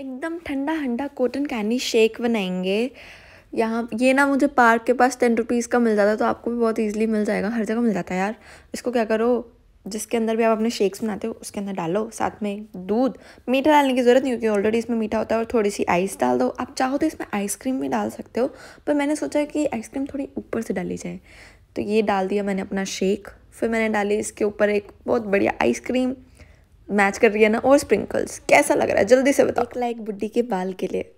एकदम ठंडा ठंडा कॉटन कैंडी शेक बनाएंगे यहाँ ये ना मुझे पार्क के पास टेन रुपीज़ का मिल जाता है तो आपको भी बहुत ईजिली मिल जाएगा हर जगह मिल जाता है यार इसको क्या करो जिसके अंदर भी आप अपने शेक्स बनाते हो उसके अंदर डालो साथ में दूध मीठा डालने की ज़रूरत नहीं क्योंकि ऑलरेडी इसमें मीठा होता है और थोड़ी सी आइस डाल दो आप चाहो तो इसमें आइसक्रीम भी डाल सकते हो पर मैंने सोचा कि आइसक्रीम थोड़ी ऊपर से डाली जाए तो ये डाल दिया मैंने अपना शेक फिर मैंने डाली इसके ऊपर एक बहुत बढ़िया आइसक्रीम मैच कर रही है ना और स्प्रिंकल्स कैसा लग रहा है जल्दी से बताओ लाइक बुड्ढी के बाल के लिए